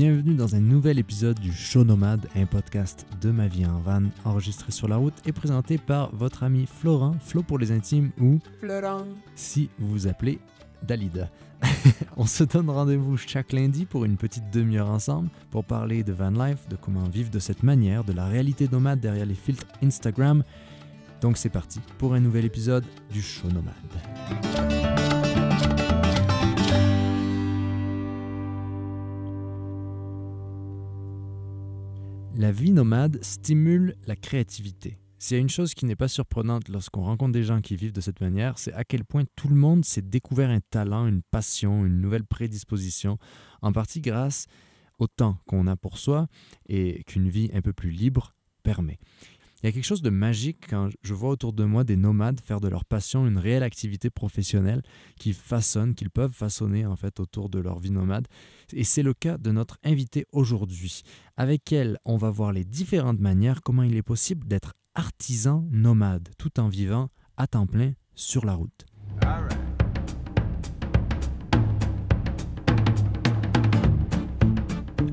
Bienvenue dans un nouvel épisode du Show Nomade, un podcast de ma vie en van, enregistré sur la route et présenté par votre ami Florent, Flo pour les intimes ou Florent si vous vous appelez Dalida. On se donne rendez-vous chaque lundi pour une petite demi-heure ensemble pour parler de van life, de comment vivre de cette manière, de la réalité nomade derrière les filtres Instagram. Donc c'est parti pour un nouvel épisode du Show Nomade. La vie nomade stimule la créativité. S'il y a une chose qui n'est pas surprenante lorsqu'on rencontre des gens qui vivent de cette manière, c'est à quel point tout le monde s'est découvert un talent, une passion, une nouvelle prédisposition, en partie grâce au temps qu'on a pour soi et qu'une vie un peu plus libre permet. Il y a quelque chose de magique quand je vois autour de moi des nomades faire de leur passion une réelle activité professionnelle qu'ils façonnent, qu'ils peuvent façonner en fait autour de leur vie nomade. Et c'est le cas de notre invité aujourd'hui. Avec elle, on va voir les différentes manières comment il est possible d'être artisan nomade tout en vivant à temps plein sur la route.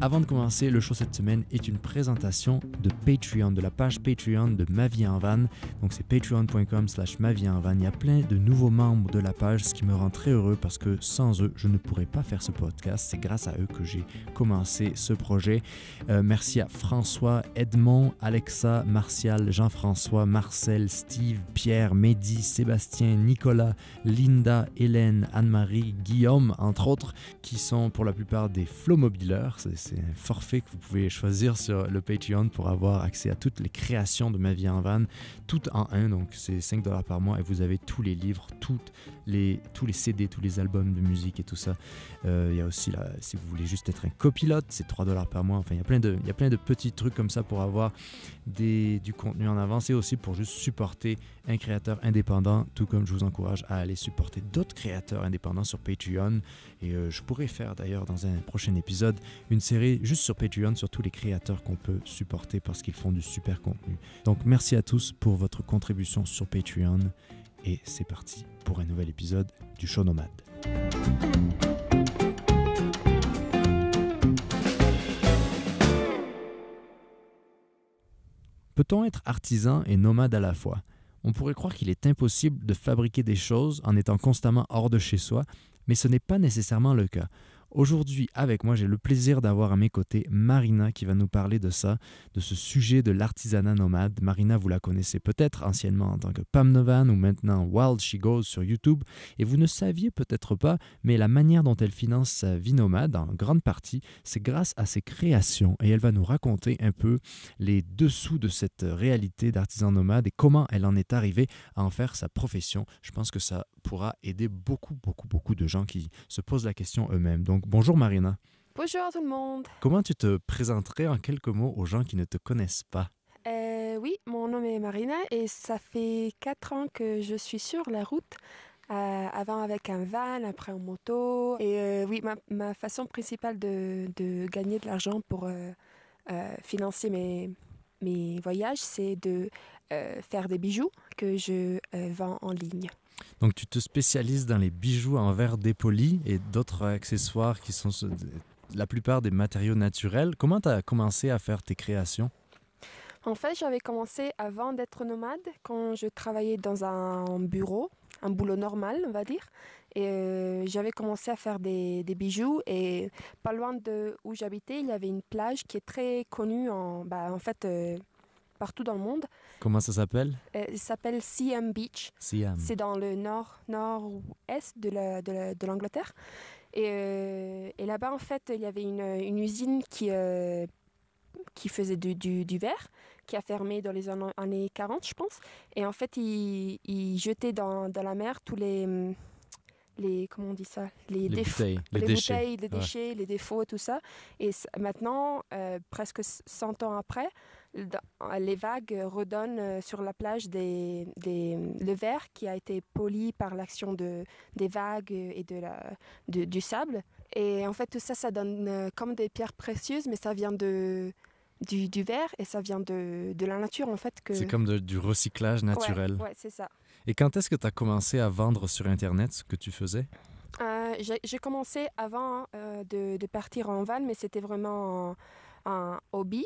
Avant de commencer, le show cette semaine est une présentation de Patreon, de la page Patreon de Ma Vie en Van. Donc c'est patreon.com slash ma vie en van. Il y a plein de nouveaux membres de la page, ce qui me rend très heureux parce que sans eux, je ne pourrais pas faire ce podcast. C'est grâce à eux que j'ai commencé ce projet. Euh, merci à François, Edmond, Alexa, Martial, Jean-François, Marcel, Steve, Pierre, Mehdi, Sébastien, Nicolas, Linda, Hélène, Anne-Marie, Guillaume, entre autres, qui sont pour la plupart des flowmobileurs. C'est un forfait que vous pouvez choisir sur le Patreon pour avoir accès à toutes les créations de ma vie en van, toutes en un. Donc c'est 5$ par mois et vous avez tous les livres, toutes tous les CD, tous les albums de musique et tout ça. Euh, il y a aussi, là, si vous voulez juste être un copilote, c'est 3 dollars par mois. Enfin, il y a plein de petits trucs comme ça pour avoir des, du contenu en avance et aussi pour juste supporter un créateur indépendant, tout comme je vous encourage à aller supporter d'autres créateurs indépendants sur Patreon. Et euh, je pourrais faire d'ailleurs dans un prochain épisode une série juste sur Patreon sur tous les créateurs qu'on peut supporter parce qu'ils font du super contenu. Donc merci à tous pour votre contribution sur Patreon et c'est parti pour un nouvel épisode du Show Nomade. Peut-on être artisan et nomade à la fois On pourrait croire qu'il est impossible de fabriquer des choses en étant constamment hors de chez soi, mais ce n'est pas nécessairement le cas. Aujourd'hui, avec moi, j'ai le plaisir d'avoir à mes côtés Marina qui va nous parler de ça, de ce sujet de l'artisanat nomade. Marina, vous la connaissez peut-être anciennement en tant que Pam Novan ou maintenant Wild She Goes sur YouTube, et vous ne saviez peut-être pas, mais la manière dont elle finance sa vie nomade, en grande partie, c'est grâce à ses créations, et elle va nous raconter un peu les dessous de cette réalité d'artisan nomade et comment elle en est arrivée à en faire sa profession. Je pense que ça pourra aider beaucoup, beaucoup, beaucoup de gens qui se posent la question eux-mêmes. Donc Bonjour Marina. Bonjour tout le monde. Comment tu te présenterais en quelques mots aux gens qui ne te connaissent pas euh, Oui, mon nom est Marina et ça fait quatre ans que je suis sur la route. Euh, avant avec un van, après en moto. Et euh, oui, ma, façon principale de, gagner de l'argent pour financer mes voyages, c'est de faire des bijoux que je vends en ligne. Donc tu te spécialises dans les bijoux en verre dépoli et d'autres accessoires qui sont la plupart des matériaux naturels. Comment tu as commencé à faire tes créations En fait, j'avais commencé avant d'être nomade, quand je travaillais dans un bureau, un boulot normal, on va dire. Et euh, j'avais commencé à faire des, bijoux et pas loin de où j'habitais, il y avait une plage qui est très connue en, bah, en fait. Euh, partout dans le monde. Comment ça s'appelle euh, s'appelle Siam Beach. Siam. C'est dans le nord nord-est de, de, l'Angleterre. Euh, et, là-bas, en fait, il y avait une, usine qui, euh, qui faisait du, verre, qui a fermé dans les années 40, je pense. Et en fait, ils jetaient dans, la mer tous les les comment on dit ça les, bouteilles, les, déchets. les déchets les défauts tout ça et maintenant euh, presque 100 ans après euh, les vagues redonnent euh, sur la plage des, le verre qui a été poli par l'action de, des vagues et de du sable. Et en fait, tout ça, ça donne euh, comme des pierres précieuses, mais ça vient de, du, verre et ça vient de, de la nature, en fait. Que... C'est comme du recyclage naturel. Ouais, c'est ça. Et quand est-ce que tu as commencé à vendre sur Internet ce que tu faisais J'ai commencé avant de, partir en van, mais c'était vraiment un hobby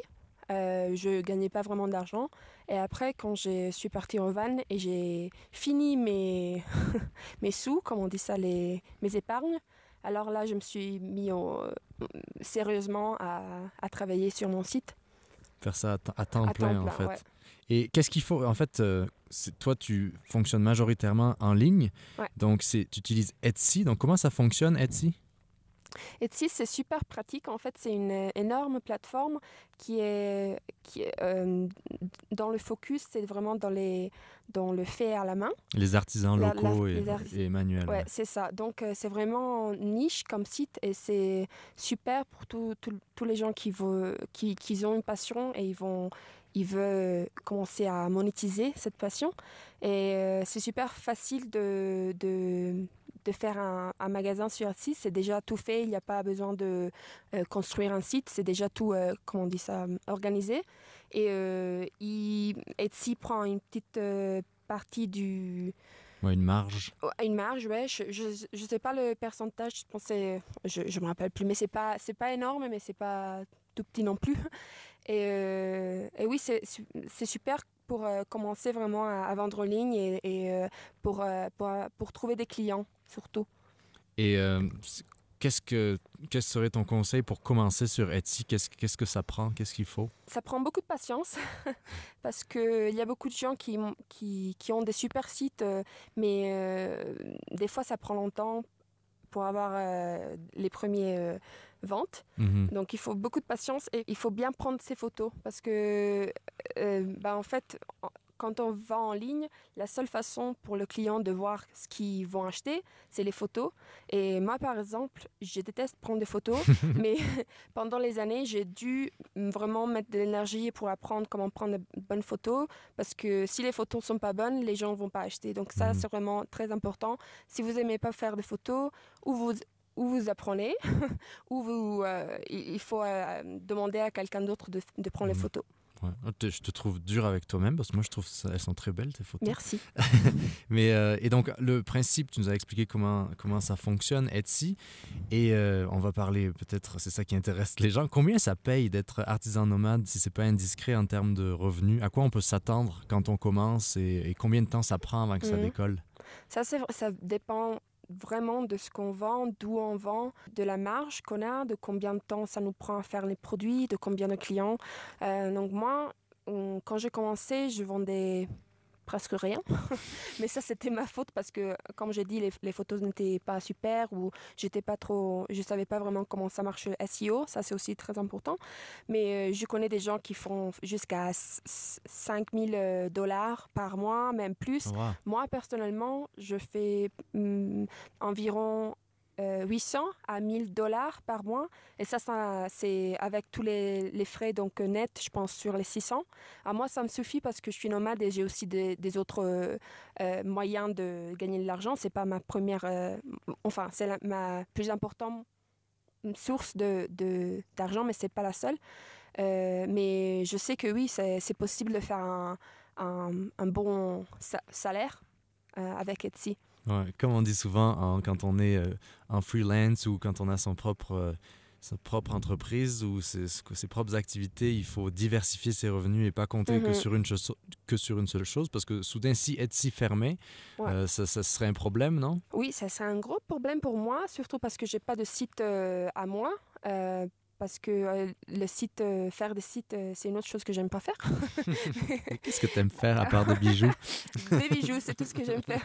euh, je gagnais pas vraiment d'argent. Et après, quand je suis partie en van et j'ai fini mes, mes sous, comme on dit ça, les, mes épargnes, alors là, je me suis mis sérieusement à, travailler sur mon site. Faire ça à, temps, plein, en fait. Et qu'est-ce qu'il faut En fait, euh, toi, tu fonctionnes majoritairement en ligne. donc Donc, tu utilises Etsy. Donc, comment ça fonctionne, Etsy Etsy, c'est super pratique. En fait, c'est une euh, énorme plateforme qui est, qui euh, dans le focus, c'est vraiment dans, les, dans le fait à la main. Les artisans locaux et, manuels. Oui, c'est ça. Donc, euh, c'est vraiment niche comme site et c'est super pour tous les gens qui, qui, qui ont une passion et ils vont ils veulent commencer à monétiser cette passion. Et c'est super facile de, de faire un, magasin sur Etsy c'est déjà tout fait, il n'y a pas besoin de euh, construire un site, c'est déjà tout, euh, comment on dit ça, organisé. Et euh, il, Etsy prend une petite partie du... une marge. Une marge, ouais. Je ne sais pas le pourcentage, je pensais, je ne me rappelle plus, mais ce n'est pas, c'est pas énorme, mais c'est pas tout petit non plus. Et, et oui, c'est, c'est super pour commencer vraiment à, vendre en ligne et, pour, pour, pour trouver des clients surtout. Et euh, qu'est-ce que qu'est-ce serait ton conseil pour commencer sur Etsy Qu'est-ce qu'est-ce que ça prend Qu'est-ce qu'il faut Ça prend beaucoup de patience parce qu'il y a beaucoup de gens qui, qui, ont des super sites, euh, mais euh, des fois ça prend longtemps pour avoir les premières ventes. Mm-hmm. Donc il faut beaucoup de patience et il faut bien prendre ses photos parce que, bah, en fait, quand on va en ligne, la seule façon pour le client de voir ce qu'ils vont acheter, c'est les photos. Et moi, par exemple, je déteste prendre des photos, mais pendant les années, j'ai dû vraiment mettre de l'énergie pour apprendre comment prendre de bonnes photos, parce que si les photos ne sont pas bonnes, les gens ne vont pas acheter. Donc ça, mhm. c'est vraiment très important. Si vous n'aimez pas faire des photos, ou vous vous apprenez, ou vous, euh, il faut euh, demander à quelqu'un d'autre de, de, prendre les mhm. photos. Ouais. Ah, je te trouve dur avec toi-même parce que moi je trouve elles sont très belles tes photos. Merci. Mais euh, et donc le principe, tu nous as expliqué comment comment ça fonctionne Etsy et euh, on va parler peut-être c'est ça qui intéresse les gens. Combien ça paye d'être artisan nomade si c'est pas indiscret en termes de revenus À quoi on peut s'attendre quand on commence et, combien de temps ça prend avant que ça mmh. décolle ça, ça dépend vraiment de ce qu'on vend, d'où on vend, de la marge qu'on a, de combien de temps ça nous prend à faire les produits, de combien de clients. Euh, donc moi, quand j'ai commencé, je vendais presque rien. Mais ça, c'était ma faute parce que, comme j'ai dit, les, photos n'étaient pas super ou j'étais pas trop, je savais pas vraiment comment ça marche SEO. Ça, c'est aussi très important. Mais euh, je connais des gens qui font jusqu'à 5000 euh, dollars par mois, même plus. Moi, personnellement, je fais mm, environ 800 euh, à 1000 dollars par mois. Et ça, ça c'est avec tous les, frais donc euh, nets, je pense, sur les 600. À moi, ça me suffit parce que je suis nomade et j'ai aussi des, autres euh, moyens de gagner de l'argent. C'est pas ma première, enfin, c'est ma plus importante source de, d'argent, mais c'est pas la seule. mais je sais que oui, c'est, possible de faire un, un, un bon salaire avec Etsy comme on dit souvent, hein, quand on est euh, en freelance ou quand on a son propre, euh, sa propre entreprise ou ses, ses, propres activités, il faut diversifier ses revenus et pas compter que, mhm. sur une que sur une seule chose, parce que soudain, si Etsy fermait, fermé euh, ça, ça, serait un problème, non? Oui, ça serait un gros problème pour moi, surtout parce que j'ai pas de site à moi parce que le site, faire des sites, c'est une autre chose que j'aime pas faire. Qu'est-ce que tu aimes faire à part des bijoux Des bijoux, c'est tout ce que j'aime faire.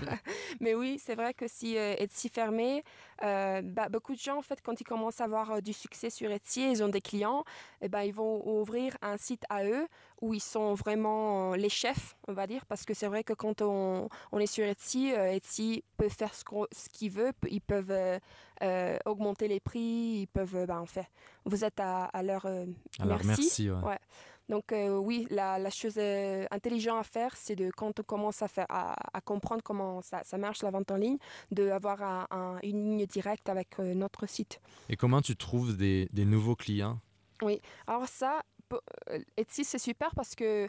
Mais oui, c'est vrai que si Etsy fermé, bah, beaucoup de gens, en fait, quand ils commencent à avoir du succès sur Etsy, ils ont des clients, et eh ben, ils vont ouvrir un site à eux où ils sont vraiment euh, les chefs, on va dire, parce que c'est vrai que quand on, est sur Etsy, euh, Etsy peut faire ce, qu'il veut, ils peuvent euh, augmenter les prix, ils peuvent, ben, en fait, vous êtes à, leur merci. Donc oui, la, chose intelligente à faire, c'est de quand on commence à, faire, à, comprendre comment ça, marche la vente en ligne, d'avoir une ligne directe avec notre site. Et comment tu trouves des, des nouveaux clients oui, alors ça, Etsy, euh, c'est super parce que,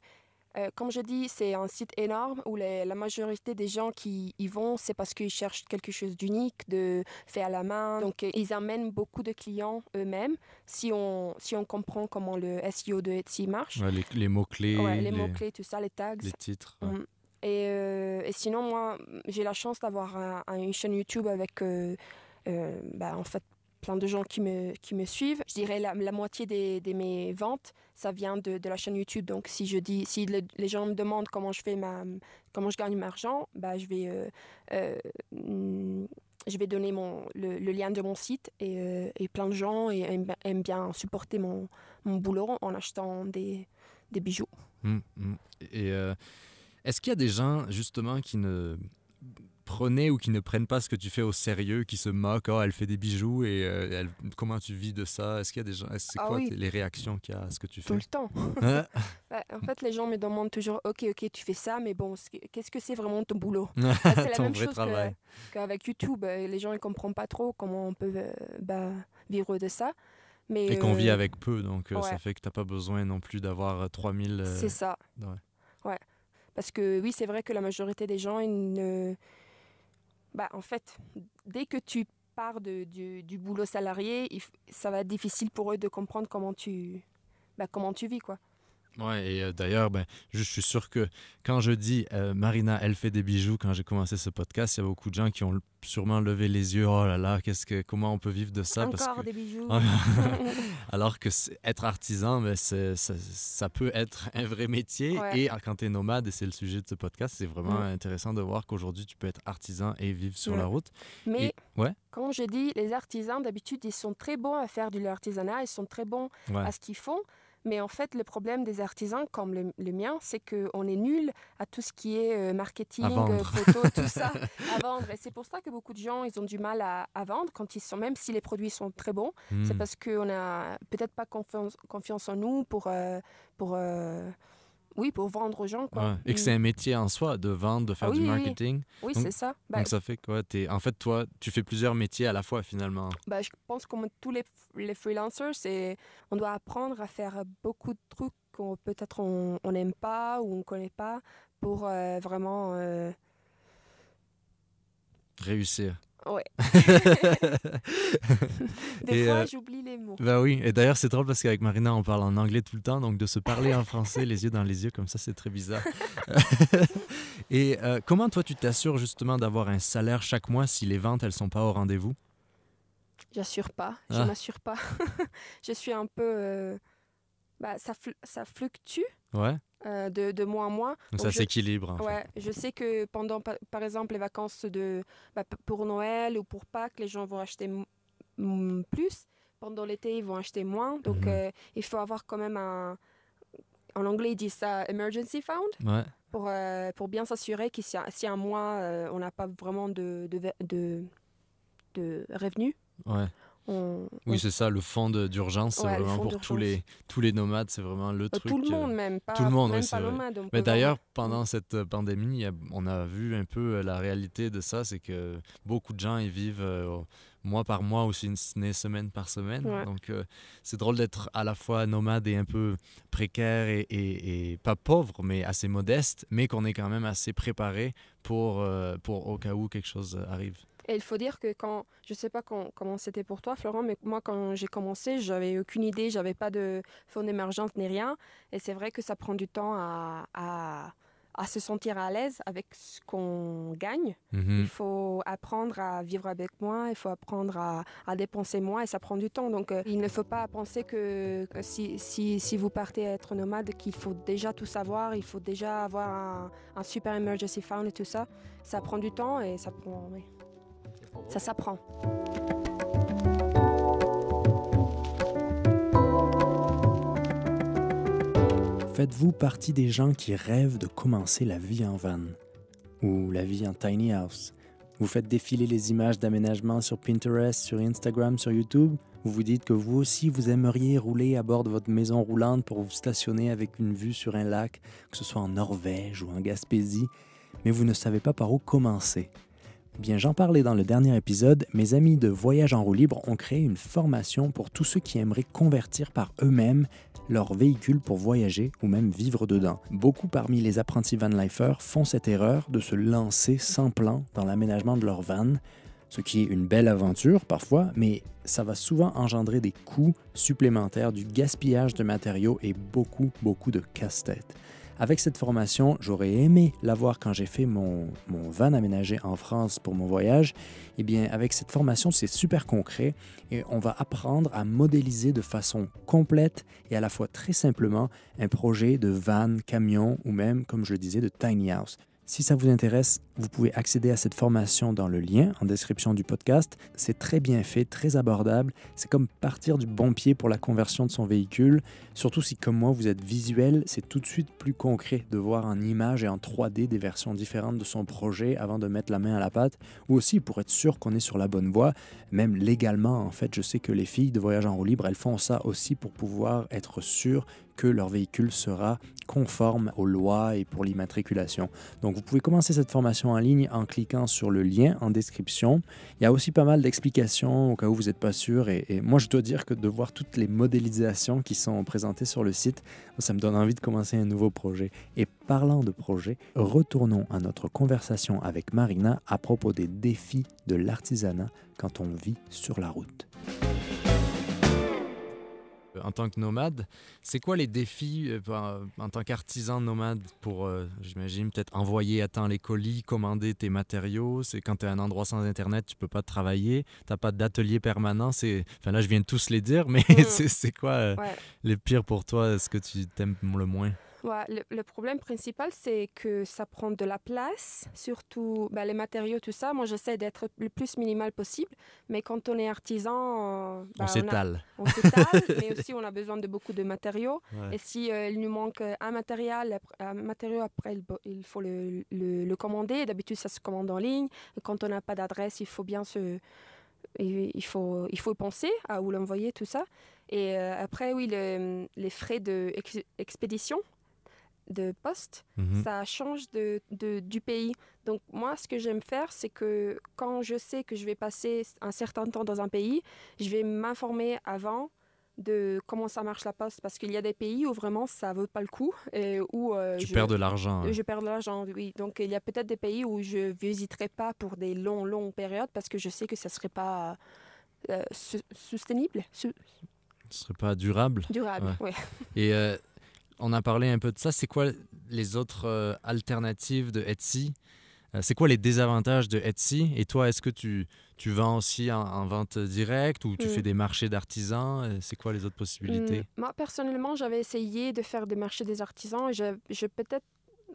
euh, comme je dis, c'est un site énorme où la majorité des gens qui y vont, c'est parce qu'ils cherchent quelque chose d'unique, de fait à la main. Donc, euh, ils amènent beaucoup de clients eux-mêmes si on, si on comprend comment le SEO de Etsy marche. les, mots-clés. les, mots-clés, tout ça, les tags. Les titres. Mm. Et, sinon, moi, j'ai la chance d'avoir une chaîne YouTube avec, bah, en fait, plein de gens qui me, qui me suivent. Je dirais la, moitié de des mes ventes, ça vient de, de, la chaîne YouTube. Donc si je dis, si les gens me demandent comment je fais ma, comment je gagne mon argent, bah, je vais euh, euh, je vais donner mon, le, lien de mon site et, euh, et plein de gens et, aiment, aiment, bien supporter mon, mon, boulot en achetant des, des bijoux. Mmh, mmh. Et est-ce qu'il y a des gens justement qui ne prenaient ou qui ne prennent pas ce que tu fais au sérieux, qui se moquent, oh, elle fait des bijoux et euh, comment tu vis de ça Est-ce qu'il y a des gens, c'est ah quoi les réactions qu'il y a à ce que tu fais Tout le temps. Hein? Bah, en fait, les gens me demandent toujours, ok, ok, tu fais ça, mais bon, qu'est-ce que c'est vraiment ton boulot bah, C'est la même chose qu'avec YouTube. Euh, les gens ne comprennent pas trop comment on peut euh, bah, vivre de ça. Mais et qu'on vit avec peu, donc ça fait que tu n'as pas besoin non plus d'avoir 3000... C'est ça. Ouais. ouais. Parce que oui, c'est vrai que la majorité des gens, ils ne, bah, en fait, dès que tu pars de, du, du, boulot salarié, ça va être difficile pour eux de comprendre comment tu, bah, comment tu vis, quoi. Ouais, et euh, d'ailleurs, ben, je, suis sûr que quand je dis euh, Marina, elle fait des bijoux, quand j'ai commencé ce podcast, il y a beaucoup de gens qui ont sûrement levé les yeux. Oh là là, qu'est-ce que, comment on peut vivre de ça Encore des bijoux. Alors que être artisan, mais ben, ça, ça, peut être un vrai métier. Et ah, quand tu es nomade, et c'est le sujet de ce podcast, c'est vraiment mm. intéressant de voir qu'aujourd'hui, tu peux être artisan et vivre sur mm. la route. Mais ouais. quand je dis les artisans, d'habitude, ils sont très bons à faire de l'artisanat, ils sont très bons à ce qu'ils font. Mais en fait, le problème des artisans, comme le, mien, c'est qu'on est nul à tout ce qui est euh, marketing, euh, photo, tout ça, à vendre. Et c'est pour ça que beaucoup de gens, ils ont du mal à, vendre quand ils sont, même si les produits sont très bons, c'est hmm. parce qu'on n'a peut-être pas confiance, en nous pour, euh, pour oui, pour vendre aux gens. Quoi. Et que c'est mm. un métier en soi, de vendre, de faire du marketing. Oui, c'est ça. Bah, donc ça fait quoi es... En fait, toi, tu fais plusieurs métiers à la fois finalement. Bah, je pense comme tous les, les freelancers, on doit apprendre à faire beaucoup de trucs qu'on peut-être on n'aime pas ou on ne connaît pas pour euh, vraiment... Euh, Réussir. Ouais. Des fois, euh, j'oublie les mots. Bah oui, et d'ailleurs, c'est drôle parce qu'avec Marina, on parle en anglais tout le temps, donc de se parler en français, les yeux dans les yeux, comme ça, c'est très bizarre. et euh, comment toi, tu t'assures justement d'avoir un salaire chaque mois si les ventes, elles sont pas au rendez-vous J'assure pas, je ah. m'assure pas. je suis un peu. Euh, bah, ça, ça fluctue. Ouais. Euh, de, mois en mois. Donc, ça s'équilibre. je sais que pendant, par exemple, les vacances de, bah, pour Noël ou pour Pâques, les gens vont acheter plus. Pendant l'été, ils vont acheter moins. Donc, mhm. euh, il faut avoir quand même un. En anglais, ils disent ça emergency fund. Pour, euh, pour bien s'assurer que si, un mois, on n'a pas vraiment de, de, revenus. Ouais oui, c'est ça, le fond d'urgence, pour tous les, tous les nomades, c'est vraiment le euh, truc. Tout le euh, monde même, pas, tout le monde, oui, pas Mais d'ailleurs, pendant mm. cette euh, pandémie, on a vu un peu la réalité de ça, c'est que beaucoup de gens, y vivent mois par mois ou semaine par semaine. Donc c'est drôle d'être à la fois nomade et un peu précaire et, et pas pauvre, mais assez modeste, mais qu'on est quand même assez préparé pour, pour au cas où quelque chose arrive. Et il faut dire que quand, je ne sais pas comment c'était pour toi, Florent, mais moi, quand j'ai commencé, j'avais aucune idée, j'avais pas de fonds d'émergence ni rien. Et c'est vrai que ça prend du temps à, à, se sentir à l'aise avec ce qu'on gagne. Mhm. Il faut apprendre à vivre avec moins, il faut apprendre à, à dépenser moins et ça prend du temps. Donc, euh, il ne faut pas penser que, si, si, si, vous partez à être nomade, qu'il faut déjà tout savoir, il faut déjà avoir un, super emergency fund et tout ça. Ça prend du temps et ça prend. Ça s'apprend. Faites-vous partie des gens qui rêvent de commencer la vie en van ou la vie en tiny house? Vous faites défiler les images d'aménagement sur Pinterest, sur Instagram, sur YouTube. Vous vous dites que vous aussi, vous aimeriez rouler à bord de votre maison roulante pour vous stationner avec une vue sur un lac, que ce soit en Norvège ou en Gaspésie, mais vous ne savez pas par où commencer. Bien, j'en parlais dans le dernier épisode, mes amis de Voyage en roue libre ont créé une formation pour tous ceux qui aimeraient convertir par eux-mêmes leur véhicule pour voyager ou même vivre dedans. Beaucoup parmi les apprentis vanlifers font cette erreur de se lancer sans plan dans l'aménagement de leur van, ce qui est une belle aventure parfois, mais ça va souvent engendrer des coûts supplémentaires, du gaspillage de matériaux et beaucoup, beaucoup de casse-tête. Avec cette formation, j'aurais aimé l'avoir quand j'ai fait mon, van aménagé en France pour mon voyage. Eh bien, avec cette formation, c'est super concret et on va apprendre à modéliser de façon complète et à la fois très simplement un projet de van, camion ou même, comme je le disais, de tiny house. Si ça vous intéresse, vous pouvez accéder à cette formation dans le lien en description du podcast. C'est très bien fait, très abordable. C'est comme partir du bon pied pour la conversion de son véhicule. Surtout si, comme moi, vous êtes visuel, c'est tout de suite plus concret de voir en image et en 3D des versions différentes de son projet avant de mettre la main à la pâte. Ou aussi pour être sûr qu'on est sur la bonne voie, même légalement, en fait, je sais que les filles de voyage en roue libre, elles font ça aussi pour pouvoir être sûres que leur véhicule sera conforme aux lois et pour l'immatriculation. Donc vous pouvez commencer cette formation en ligne en cliquant sur le lien en description. Il y a aussi pas mal d'explications au cas où vous n'êtes pas sûr. Et, moi, je dois dire que de voir toutes les modélisations qui sont présentées sur le site, ça me donne envie de commencer un nouveau projet. Et parlant de projet, retournons à notre conversation avec Marina à propos des défis de l'artisanat quand on vit sur la route. Euh, en tant que nomade. C'est quoi les défis euh, euh, en tant qu'artisan nomade pour, j'imagine, peut-être envoyer à temps les colis, commander tes matériaux C'est quand tu es à un endroit sans Internet, tu peux pas travailler, tu pas d'atelier permanent. Enfin là, je viens de tous les dire, mais mmh. c'est quoi le pire pour toi, est ce que tu t'aimes le moins le, problème principal, c'est que ça prend de la place, surtout bah, les matériaux, tout ça. Moi, j'essaie d'être le plus minimal possible, mais quand on est artisan, euh, bah, on s'étale. On s'étale, mais aussi on a besoin de beaucoup de matériaux. Et si euh, il nous manque un matériel, matériau après, il faut le, commander. D'habitude, ça se commande en ligne. quand on n'a pas d'adresse, il faut bien se il faut, il faut penser à où l'envoyer, tout ça. Et euh, après, oui, les frais d'expédition, de de poste, mhm. ça change de, du pays. Donc moi, ce que j'aime faire, c'est que quand je sais que je vais passer un certain temps dans un pays, je vais m'informer avant de comment ça marche la poste parce qu'il y a des pays où vraiment ça vaut pas le coup où euh, tu perds de l'argent. Je perds de l'argent, hein. oui. Donc il y a peut-être des pays où je visiterai pas pour des longues longues périodes parce que je sais que ça serait pas euh, sustainable. Ce serait pas durable. Durable, Et euh, on a parlé un peu de ça. C'est quoi les autres euh, alternatives de Etsy euh, C'est quoi les désavantages de Etsy Et toi, est-ce que tu, tu vends aussi en, vente directe ou tu mm. fais des marchés d'artisans euh, C'est quoi les autres possibilités mm, Moi, personnellement, j'avais essayé de faire des marchés des artisans et n'ai peut-être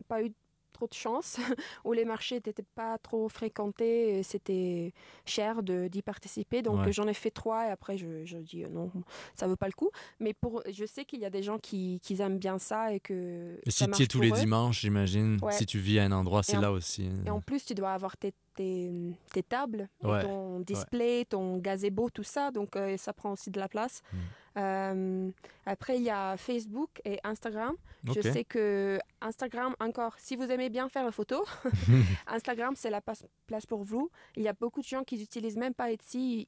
pas eu trop de chance, où les marchés n'étaient pas trop fréquentés, c'était cher d'y participer. Donc j'en ai fait trois et après je, dis euh, non, ça vaut pas le coup. Mais pour, je sais qu'il y a des gens qui, aiment bien ça et que. si tu es tous les dimanches, j'imagine, si tu vis à un endroit, c'est là aussi. Hein. Et en plus, tu dois avoir tes tes, tables, ton display, ton gazebo, tout ça. Donc, euh, ça prend aussi de la place. Mm. Euh, après, il y a Facebook et Instagram. Je sais que Instagram, encore, si vous aimez bien faire la photo, Instagram, c'est la place pour vous. Il y a beaucoup de gens qui n'utilisent même pas Etsy.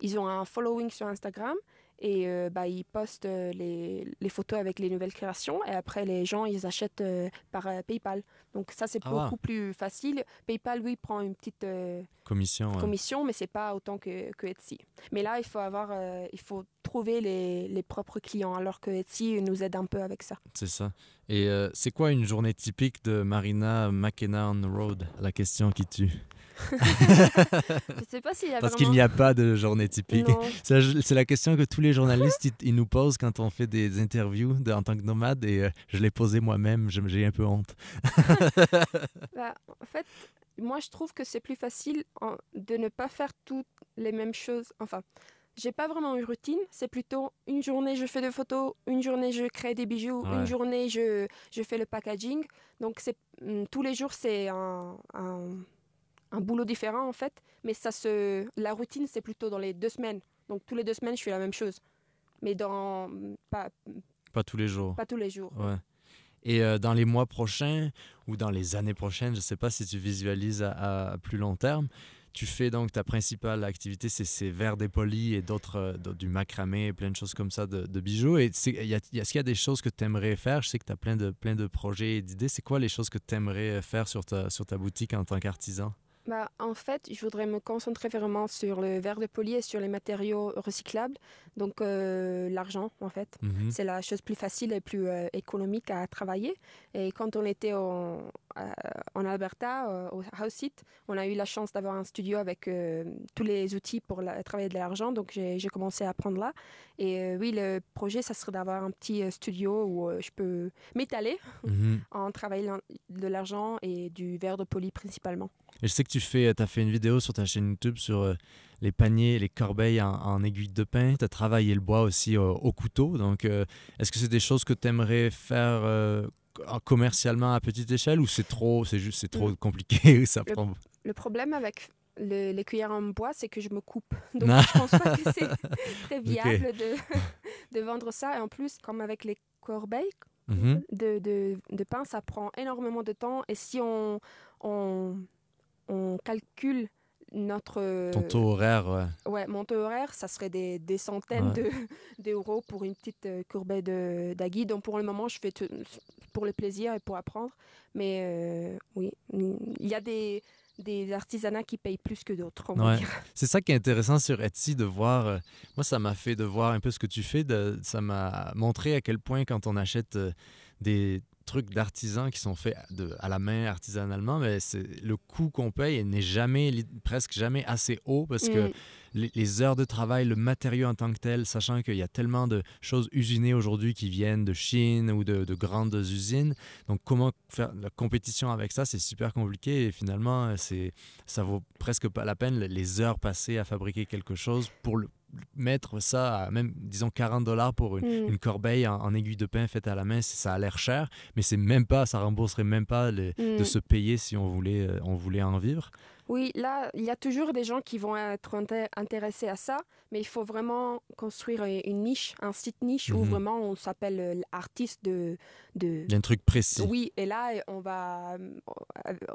ils, ont un following sur Instagram. Et euh, bah, ils postent euh, les, photos avec les nouvelles créations et après les gens ils achètent euh, par PayPal. Donc ça c'est ah beaucoup plus facile. PayPal lui prend une petite commission, commission ce mais c'est pas autant que, Etsy. Mais là il faut avoir, il faut trouver les, les, propres clients alors que Etsy nous aide un peu avec ça. C'est ça. Et c'est quoi une journée typique de Marina McKenna on the road La question qui tue je sais pas s'il y a Parce qu'il n'y a pas de journée typique. C'est la question que tous les journalistes ils, nous posent quand on fait des interviews en tant que nomade et euh, je l'ai posé moi-même, j'ai un peu honte. Bah, en fait, moi je trouve que c'est plus facile de ne pas faire toutes les mêmes choses. Enfin, j'ai pas vraiment une routine, c'est plutôt une journée je fais des photos, une journée je crée des bijoux, une journée je, je, fais le packaging. Donc mm, tous les jours c'est un, un boulot différent en fait, mais ça se, la routine c'est plutôt dans les deux semaines. Donc tous les deux semaines je fais la même chose, mais dans mm, mm, pas tous les jours. Pas tous les jours. Ouais. Et euh, dans les mois prochains ou dans les années prochaines, je ne sais pas si tu visualises à, plus long terme, tu fais donc ta principale activité, c'est ces verres dépolis et euh, d'autres, du macramé et plein de choses comme ça de, bijoux. Et est-ce y a, qu'il y a des choses que tu aimerais faire Je sais que tu as plein de, plein de projets et d'idées. C'est quoi les choses que tu aimerais euh, faire sur ta, sur ta boutique en tant qu'artisan bah, en fait, je voudrais me concentrer vraiment sur le verre de poli et sur les matériaux recyclables. Donc, euh, l'argent, en fait. Mhm. C'est la chose plus facile et plus euh, économique à travailler. Et quand on était en, euh, Alberta, au House on a eu la chance d'avoir un studio avec tous les outils pour travailler de l'argent. Donc, j'ai commencé à apprendre là. Et oui, le projet, ça serait d'avoir un petit studio où je peux m'étaler mhm. en travaillant de l'argent et du verre de poli principalement je sais que tu fais, euh, as fait une vidéo sur ta chaîne YouTube sur euh, les paniers, les corbeilles en, aiguille de pain. Tu as travaillé le bois aussi au, couteau. Donc, euh, est-ce que c'est des choses que tu aimerais faire commercialement à petite échelle ou c'est trop, c'est juste, c'est trop compliqué ça le, prend... le problème avec les cuillères en bois, c'est que je me coupe. Donc je je pense pas que c'est très viable de, vendre ça. Et en plus, comme avec les corbeilles mm-hmm. de, de, pain, ça prend énormément de temps. Et si on, on on calcule notre... Ton taux horaire, ouais. mon taux horaire, ça serait des, centaines de d'euros pour une petite euh, courbée d'agui. Donc pour le moment, je fais pour le plaisir et pour apprendre. Mais euh, oui, il y a des, artisanats qui payent plus que d'autres. C'est ça qui est intéressant sur Etsy de voir. Euh, moi, ça m'a fait de voir un peu ce que tu fais. ça m'a montré à quel point quand on achète des, truc d'artisans qui sont faits de, à la main artisanalement, mais c'est, le coût qu'on paye n'est jamais, presque jamais assez haut parce que mm. les, heures de travail, le matériau en tant que tel, sachant qu'il y a tellement de choses usinées aujourd'hui qui viennent de Chine ou de, grandes usines. Donc, comment faire la compétition avec ça, c'est super compliqué et finalement, c'est, ça vaut presque pas la peine les heures passées à fabriquer quelque chose pour le, mettre ça à même, disons, 40 dollars pour une, mm. corbeille en, aiguille de pain faite à la main, ça a l'air cher, mais c'est même pas, ça rembourserait même pas de mm. se payer si on voulait, euh, on voulait en vivre. Oui, là, il y a toujours des gens qui vont être intéressés à ça, mais il faut vraiment construire une niche, un site niche où mhm. vraiment on s'appelle euh, l'artiste de, de... un truc précis. Oui, et là, on va, euh,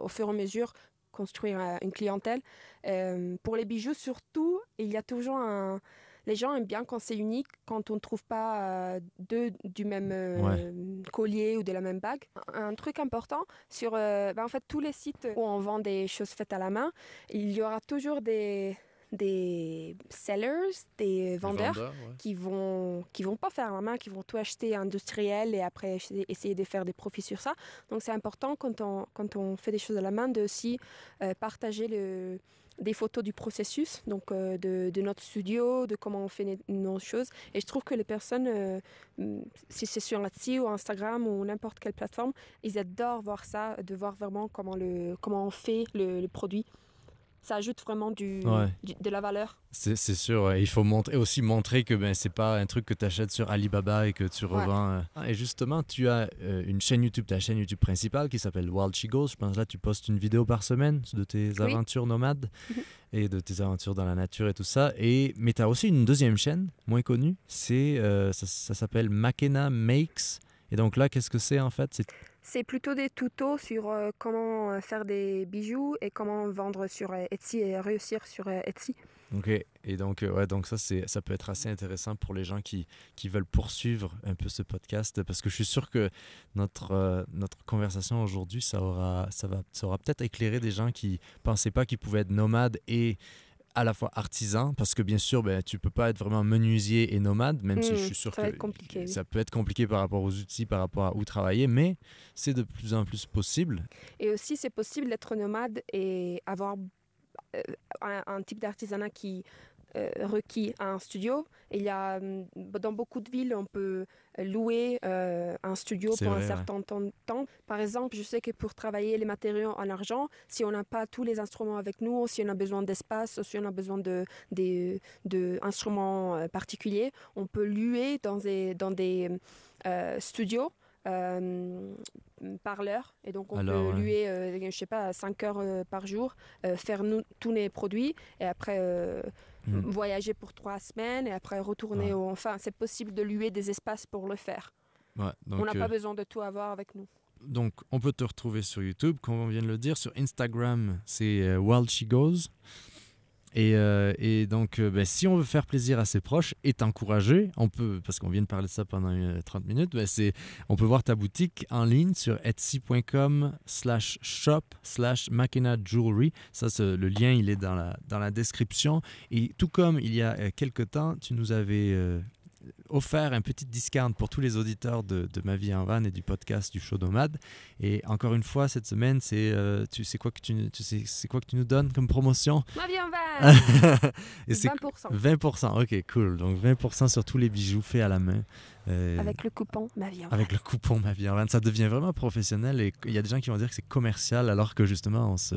au fur et à mesure, construire euh, une clientèle. Euh, pour les bijoux surtout, il y a toujours un... Les gens aiment bien quand c'est unique, quand on ne trouve pas euh, deux du même collier ou de la même bague. Un truc important sur ben, en fait tous les sites où on vend des choses faites à la main, il y aura toujours des des sellers, des vendeurs, qui vont qui vont pas faire la main, qui vont tout acheter industriel et après essayer de faire des profits sur ça. Donc c'est important quand on quand on fait des choses à la main de aussi euh, partager le des photos du processus, donc euh, de, notre studio, de comment on fait nos choses. Et je trouve que les personnes, euh, mm, si c'est sur Etsy ou Instagram ou n'importe quelle plateforme, ils adorent voir ça, de voir vraiment comment, le, comment on fait le produit ça ajoute vraiment du, de la valeur. C'est sûr. il faut montrer, aussi montrer que ben, c'est pas un truc que tu achètes sur Alibaba et que tu revends. Euh. Ah, et justement, tu as euh, une chaîne YouTube, ta chaîne YouTube principale qui s'appelle Wild She Goes. Je pense là, tu postes une vidéo par semaine de tes aventures nomades et de tes aventures dans la nature et tout ça. Et, mais tu as aussi une deuxième chaîne, moins connue. c'est euh, ça, ça s'appelle Makena Makes. Et donc là, qu'est-ce que c'est en fait C'est plutôt des tutos sur euh, comment euh, faire des bijoux et comment vendre sur euh, Etsy et réussir sur Etsy. Ok, et donc, ouais, donc ça, ça peut être assez intéressant pour les gens qui, veulent poursuivre un peu ce podcast parce que je suis sûr que notre, notre conversation aujourd'hui, ça aura, ça va, ça peut-être éclairé des gens qui pensaient pas qu'ils pouvaient être nomades et à la fois artisan, parce que bien sûr, ben, tu peux pas être vraiment menuisier et nomade, même si je hmm, suis sûr ça que ça peut être compliqué par rapport aux outils, par rapport à où travailler, mais c'est de plus en plus possible. Et aussi, c'est possible d'être nomade et avoir euh, un type d'artisanat qui euh, requis à un studio. Il y a, mm, dans beaucoup de villes, on peut euh, louer euh, un studio pour un certain temps. Par exemple, je sais que pour travailler les matériaux en argent, si on n'a pas tous les instruments avec nous, si on a besoin d'espace, si on a besoin d'instruments de, de, instruments particuliers, on peut louer dans des, dans des studios euh, par l'heure. Et donc, on peut ouais. Euh, je sais pas, 5 heures euh, par jour, faire tous les produits et après hmm. voyager pour 3 semaines et après retourner. Enfin, c'est possible de louer des espaces pour le faire. on n'a pas besoin de tout avoir avec nous. Donc, on peut te retrouver sur YouTube, comme on vient de le dire. Sur Instagram, c'est Wild She Goes. Euh, et, donc, euh, ben, si on veut faire plaisir à ses proches et t'encourager, on peut, parce qu'on vient de parler de ça pendant 30 euh, minutes, ben, c'est, on peut voir ta boutique en ligne sur etsy.com slash shop slash Makena Jewelry. Ça, le lien, il est dans la, dans la description. Et tout comme il y a quelques temps, tu nous avais offert un petit discount pour tous les auditeurs de, Ma vie en van et du podcast du show Nomade. Et encore une fois, cette semaine, c'est euh, tu sais quoi que tu, sais, quoi que tu nous donnes comme promotion Ma vie en van. et 20%. 20%. Ok, cool. Donc 20% sur tous les bijoux faits à la main. Euh, avec le coupon Ma vie en van. Avec le coupon Ma vie en van. Ça devient vraiment professionnel et il y a des gens qui vont dire que c'est commercial alors que justement on se,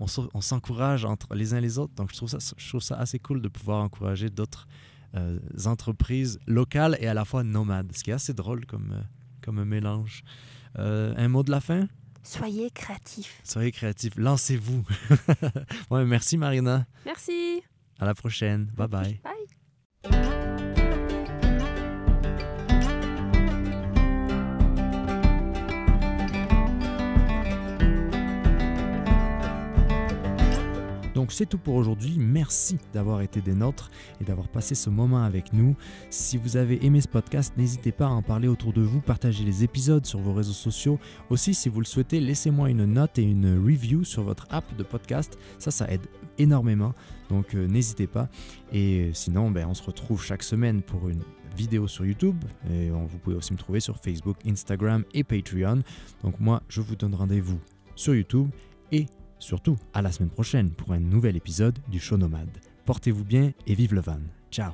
on s'encourage entre les uns les autres. Donc je trouve ça, je trouve ça assez cool de pouvoir encourager d'autres euh, entreprises locales et à la fois nomades, ce qui est assez drôle comme, euh, comme mélange. Euh, un mot de la fin Soyez créatifs. Soyez créatifs, lancez-vous. ouais, merci Marina. Merci. À la prochaine. Bye bye. Bye. Donc c'est tout pour aujourd'hui. Merci d'avoir été des nôtres et d'avoir passé ce moment avec nous. Si vous avez aimé ce podcast, n'hésitez pas à en parler autour de vous, partagez les épisodes sur vos réseaux sociaux. Aussi, si vous le souhaitez, laissez-moi une note et une review sur votre app de podcast. Ça, ça aide énormément. Donc euh, n'hésitez pas. Et sinon, ben, on se retrouve chaque semaine pour une vidéo sur YouTube. Et vous pouvez aussi me trouver sur Facebook, Instagram et Patreon. Donc moi, je vous donne rendez-vous sur YouTube et Surtout, à la semaine prochaine pour un nouvel épisode du Show Nomade. Portez-vous bien et vive le van. Ciao